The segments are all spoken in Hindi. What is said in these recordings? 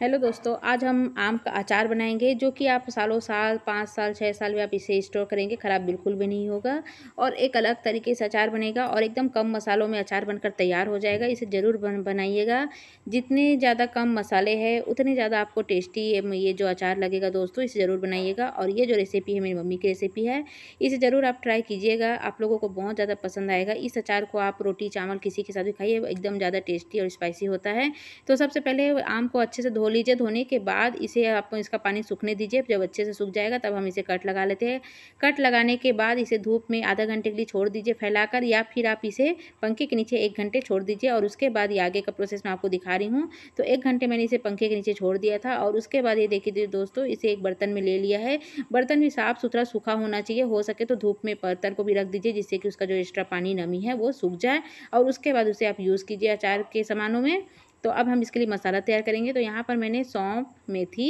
हेलो दोस्तों आज हम आम का अचार बनाएंगे जो कि आप सालों साल पाँच साल छः साल में आप इसे स्टोर करेंगे ख़राब बिल्कुल भी नहीं होगा और एक अलग तरीके से अचार बनेगा और एकदम कम मसालों में अचार बनकर तैयार हो जाएगा इसे ज़रूर बन बनाइएगा जितने ज़्यादा कम मसाले हैं उतने ज़्यादा आपको टेस्टी ये जो अचार लगेगा दोस्तों इसे ज़रूर बनाइएगा और ये जो रेसिपी है मेरी मम्मी की रेसिपी है इसे ज़रूर आप ट्राई कीजिएगा आप लोगों को बहुत ज़्यादा पसंद आएगा इस अचार को आप रोटी चावल किसी के साथ भी खाइए एकदम ज़्यादा टेस्टी और स्पाइसी होता है तो सबसे पहले आम को अच्छे से धो धो लीजिए धोने के बाद इसे आप इसका पानी सूखने दीजिए जब अच्छे से सूख जाएगा तब हम इसे कट लगा लेते हैं कट लगाने के बाद इसे धूप में आधा घंटे के लिए छोड़ दीजिए फैलाकर या फिर आप इसे पंखे के नीचे एक घंटे छोड़ दीजिए और उसके बाद ये आगे का प्रोसेस मैं आपको दिखा रही हूँ तो एक घंटे मैंने इसे पंखे के नीचे छोड़ दिया था और उसके बाद ये देखिए दोस्तों इसे एक बर्तन में ले लिया है बर्तन भी साफ़ सुथरा सूखा होना चाहिए हो सके तो धूप में बर्तन को भी रख दीजिए जिससे कि उसका जो एक्स्ट्रा पानी नमी है वो सूख जाए और उसके बाद उसे आप यूज़ कीजिए अचार के सामानों में तो अब हम इसके लिए मसाला तैयार करेंगे तो यहाँ पर मैंने सौंप मेथी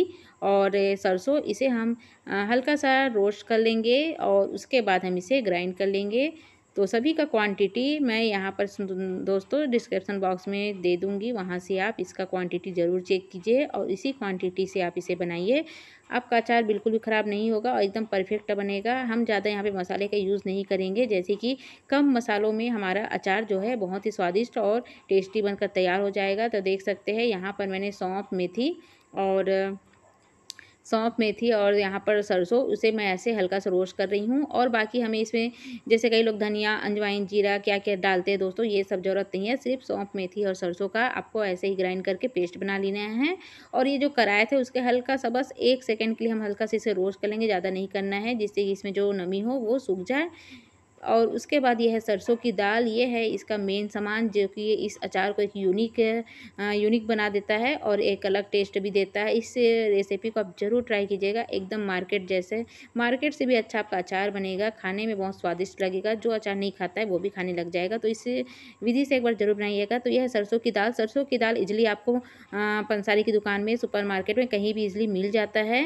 और सरसों इसे हम हल्का सा रोस्ट कर लेंगे और उसके बाद हम इसे ग्राइंड कर लेंगे तो सभी का क्वांटिटी मैं यहाँ पर दोस्तों डिस्क्रिप्शन बॉक्स में दे दूँगी वहाँ से आप इसका क्वांटिटी ज़रूर चेक कीजिए और इसी क्वांटिटी से आप इसे बनाइए आपका अचार बिल्कुल भी ख़राब नहीं होगा और एकदम परफेक्ट बनेगा हम ज़्यादा यहाँ पे मसाले का यूज़ नहीं करेंगे जैसे कि कम मसालों में हमारा अचार जो है बहुत ही स्वादिष्ट और टेस्टी बनकर तैयार हो जाएगा तो देख सकते हैं यहाँ पर मैंने सौंप मेथी और सौंफ मेथी और यहाँ पर सरसों उसे मैं ऐसे हल्का सा रोस्ट कर रही हूँ और बाकी हमें इसमें जैसे कई लोग धनिया अंजवाइन जीरा क्या क्या डालते हैं दोस्तों ये सब ज़रूरत नहीं है सिर्फ सौंफ मेथी और सरसों का आपको ऐसे ही ग्राइंड करके पेस्ट बना लेना है और ये जो कराए थे उसके हल्का सा बस एक सेकेंड के लिए हम हल्का से इसे रोस्ट कर लेंगे ज़्यादा नहीं करना है जिससे इसमें जो नमी हो वो सूख जाए और उसके बाद यह है सरसों की दाल ये है इसका मेन सामान जो कि इस अचार को एक यूनिक यूनिक बना देता है और एक अलग टेस्ट भी देता है इस रेसिपी को आप ज़रूर ट्राई कीजिएगा एकदम मार्केट जैसे मार्केट से भी अच्छा आपका अचार बनेगा खाने में बहुत स्वादिष्ट लगेगा जो अचार नहीं खाता है वो भी खाने लग जाएगा तो इस विधि से एक बार ज़रूर बनाइएगा तो यह है सरसों की दाल सरसों की दाल इजली आपको पंसारी की दुकान में सुपर मार्केट में कहीं भी इजली मिल जाता है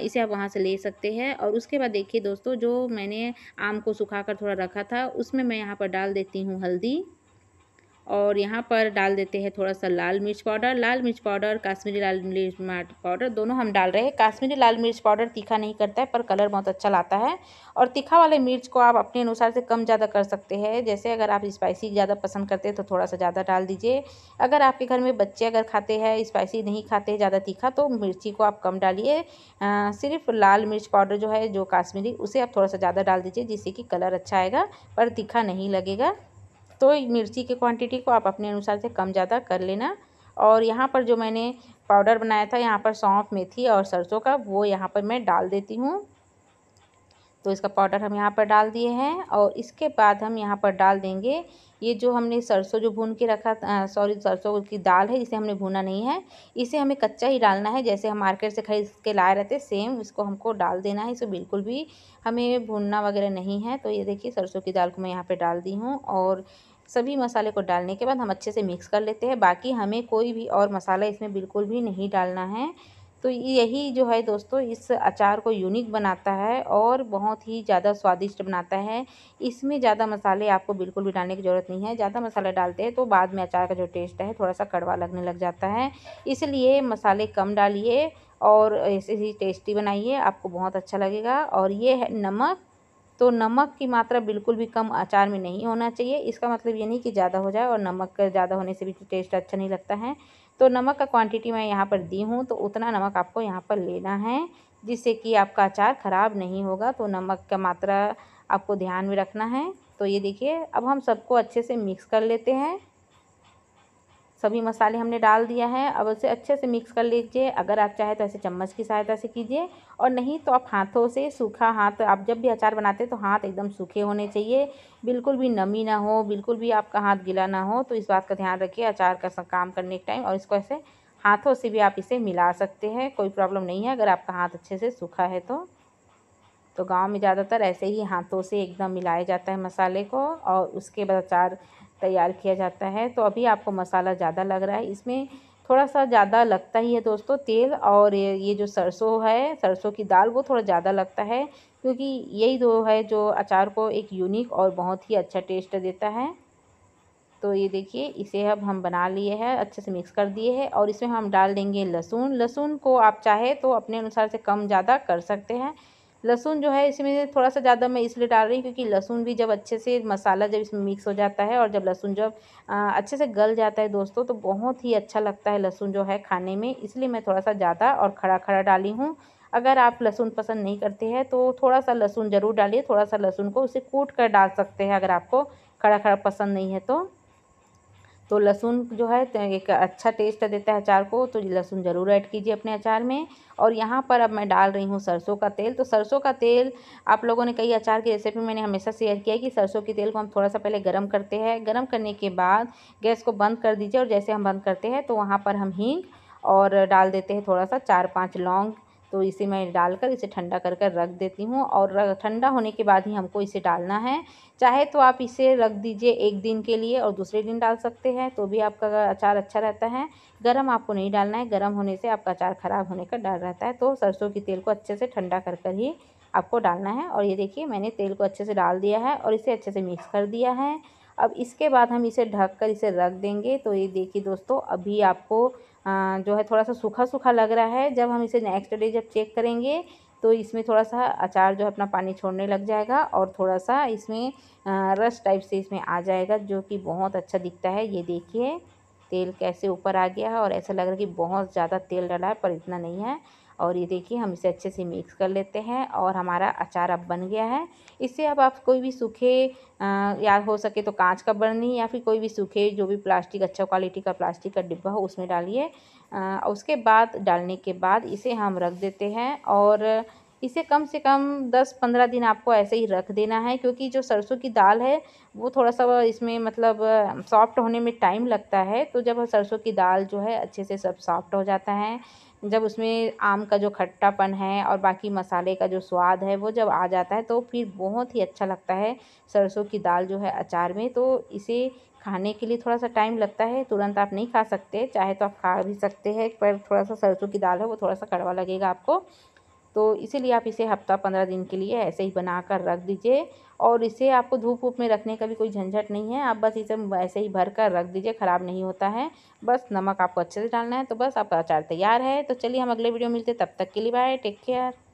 इसे आप वहाँ से ले सकते हैं और उसके बाद देखिए दोस्तों जो मैंने आम को सुखा कर थोड़ा थोड़ा रखा था उसमें मैं यहाँ पर डाल देती हूँ हल्दी और यहाँ पर डाल देते हैं थोड़ा सा लाल मिर्च पाउडर लाल मिर्च पाउडर काश्मीरी लाल मिर्च पाउडर दोनों हम डाल रहे हैं काश्मीरी लाल मिर्च पाउडर तीखा नहीं करता है पर कलर बहुत अच्छा लाता है और तीखा वाले मिर्च को आप अपने अनुसार से कम ज़्यादा कर सकते हैं जैसे अगर आप स्पाइसी ज़्यादा पसंद करते हैं तो थोड़ा सा ज़्यादा डाल दीजिए अगर आपके घर में बच्चे अगर खाते हैं स्पाइसी नहीं खाते ज़्यादा तीखा तो मिर्ची को आप कम डालिए सिर्फ लाल मिर्च पाउडर जो है जो काश्मीरी उसे आप थोड़ा सा ज़्यादा डाल दीजिए जिससे कि कलर अच्छा आएगा पर तीखा नहीं लगेगा तो मिर्ची के क्वांटिटी को आप अपने अनुसार से कम ज़्यादा कर लेना और यहाँ पर जो मैंने पाउडर बनाया था यहाँ पर सौंफ मेथी और सरसों का वो यहाँ पर मैं डाल देती हूँ तो इसका पाउडर हम यहाँ पर डाल दिए हैं और इसके बाद हम यहाँ पर डाल देंगे ये जो हमने सरसों जो भून के रखा सॉरी सरसों की दाल है इसे हमने भूना नहीं है इसे हमें कच्चा ही डालना है जैसे हम मार्केट से खरीद के लाए रहते सेम इसको हमको डाल देना है इसे बिल्कुल भी हमें भूनना वगैरह नहीं है तो ये देखिए सरसों की दाल को मैं यहाँ पर डाल दी हूँ और सभी मसाले को डालने के बाद हम अच्छे से मिक्स कर लेते हैं बाकी हमें कोई भी और मसाला इसमें बिल्कुल भी नहीं डालना है तो यही जो है दोस्तों इस अचार को यूनिक बनाता है और बहुत ही ज़्यादा स्वादिष्ट बनाता है इसमें ज़्यादा मसाले आपको बिल्कुल भी डालने की ज़रूरत नहीं है ज़्यादा मसाला डालते हैं तो बाद में अचार का जो टेस्ट है थोड़ा सा कड़वा लगने लग जाता है इसलिए मसाले कम डालिए और ऐसे ही टेस्टी बनाइए आपको बहुत अच्छा लगेगा और ये है नमक तो नमक की मात्रा बिल्कुल भी कम अचार में नहीं होना चाहिए इसका मतलब ये नहीं कि ज़्यादा हो जाए और नमक ज़्यादा होने से भी टेस्ट तो अच्छा नहीं लगता है तो नमक का क्वांटिटी मैं यहाँ पर दी हूँ तो उतना नमक आपको यहाँ पर लेना है जिससे कि आपका अचार ख़राब नहीं होगा तो नमक का मात्रा आपको ध्यान में रखना है तो ये देखिए अब हम सबको अच्छे से मिक्स कर लेते हैं सभी मसाले हमने डाल दिया है अब उसे अच्छे से मिक्स कर लीजिए अगर आप चाहे तो ऐसे चम्मच की सहायता से कीजिए और नहीं तो आप हाथों से सूखा हाथ आप जब भी अचार बनाते हैं तो हाथ एकदम सूखे होने चाहिए बिल्कुल भी नमी ना हो बिल्कुल भी आपका हाथ गिला ना हो तो इस बात का ध्यान रखिए अचार का काम करने के टाइम और इसको ऐसे हाथों से भी आप इसे मिला सकते हैं कोई प्रॉब्लम नहीं है अगर आपका हाथ अच्छे से सूखा है तो तो गांव में ज़्यादातर ऐसे ही हाथों से एकदम मिलाया जाता है मसाले को और उसके बाद अचार तैयार किया जाता है तो अभी आपको मसाला ज़्यादा लग रहा है इसमें थोड़ा सा ज़्यादा लगता ही है दोस्तों तेल और ये जो सरसों है सरसों की दाल वो थोड़ा ज़्यादा लगता है क्योंकि यही दो है जो अचार को एक यूनिक और बहुत ही अच्छा टेस्ट देता है तो ये देखिए इसे अब हम बना लिए हैं अच्छे से मिक्स कर दिए हैं और इसमें हम डाल देंगे लहसुन लहसुन को आप चाहे तो अपने अनुसार से कम ज़्यादा कर सकते हैं लहसुन जो है इसमें थोड़ा सा ज़्यादा मैं इसलिए डाल रही हूँ क्योंकि लहसुन भी जब अच्छे से मसाला जब इसमें मिक्स हो जाता है और जब लहसुन जब अच्छे से गल जाता है दोस्तों तो बहुत ही अच्छा लगता है लहसुन जो है खाने में इसलिए मैं थोड़ा सा ज़्यादा और खड़ा खड़ा डाली हूँ अगर आप लहसुन पसंद नहीं करते हैं तो थोड़ा सा लहसुन ज़रूर डालिए थोड़ा सा लहसुन को उसे कूट कर डाल सकते हैं अगर आपको खड़ा खड़ा पसंद नहीं है तो तो लहसुन जो है तो एक अच्छा टेस्ट देता है अचार को तो लहसुन ज़रूर ऐड कीजिए अपने अचार में और यहाँ पर अब मैं डाल रही हूँ सरसों का तेल तो सरसों का तेल आप लोगों ने कई अचार की रेसिपी मैंने हमेशा शेयर किया है कि सरसों के तेल को हम थोड़ा सा पहले गर्म करते हैं गर्म करने के बाद गैस को बंद कर दीजिए और जैसे हम बंद करते हैं तो वहाँ पर हम हींग और डाल देते हैं थोड़ा सा चार पाँच लौंग तो इसे मैं डालकर इसे ठंडा कर कर रख देती हूँ और ठंडा होने के बाद ही हमको इसे डालना है चाहे तो आप इसे रख दीजिए एक दिन के लिए और दूसरे दिन डाल सकते हैं तो भी आपका अचार अच्छा रहता है गर्म आपको नहीं डालना है गर्म होने से आपका अचार ख़राब होने का डर रहता है तो सरसों के तेल को अच्छे से ठंडा कर कर ही आपको डालना है और ये देखिए मैंने तेल को अच्छे से डाल दिया है और इसे अच्छे से मिक्स कर दिया है अब इसके बाद हम इसे ढक कर इसे रख देंगे तो ये देखिए दोस्तों अभी आपको जो है थोड़ा सा सूखा सूखा लग रहा है जब हम इसे नेक्स्ट डे जब चेक करेंगे तो इसमें थोड़ा सा अचार जो है अपना पानी छोड़ने लग जाएगा और थोड़ा सा इसमें रस टाइप से इसमें आ जाएगा जो कि बहुत अच्छा दिखता है ये देखिए तेल कैसे ऊपर आ गया है और ऐसा लग रहा है कि बहुत ज़्यादा तेल डला है पर इतना नहीं है और ये देखिए हम इसे अच्छे से मिक्स कर लेते हैं और हमारा अचार अब बन गया है इससे अब आप कोई भी सूखे या हो सके तो कांच का बर्नी या फिर कोई भी सूखे जो भी प्लास्टिक अच्छा क्वालिटी का प्लास्टिक का डिब्बा हो उसमें डालिए उसके बाद डालने के बाद इसे हम रख देते हैं और इसे कम से कम दस पंद्रह दिन आपको ऐसे ही रख देना है क्योंकि जो सरसों की दाल है वो थोड़ा सा इसमें मतलब सॉफ्ट होने में टाइम लगता है तो जब सरसों की दाल जो है अच्छे से सब सॉफ्ट हो जाता है जब उसमें आम का जो खट्टापन है और बाकी मसाले का जो स्वाद है वो जब आ जाता है तो फिर बहुत ही अच्छा लगता है सरसों की दाल जो है अचार में तो इसे खाने के लिए थोड़ा सा टाइम लगता है तुरंत आप नहीं खा सकते चाहे तो आप खा भी सकते हैं पर थोड़ा सा सरसों की दाल है वो थोड़ा सा कड़वा लगेगा आपको तो इसीलिए आप इसे हफ्ता पंद्रह दिन के लिए ऐसे ही बना कर रख दीजिए और इसे आपको धूप धूप में रखने का भी कोई झंझट नहीं है आप बस इसे ऐसे ही भर कर रख दीजिए ख़राब नहीं होता है बस नमक आपको अच्छे से डालना है तो बस आपका अचार तैयार है तो चलिए हम अगले वीडियो मिलते तब तक के लिए बाय टेक केयर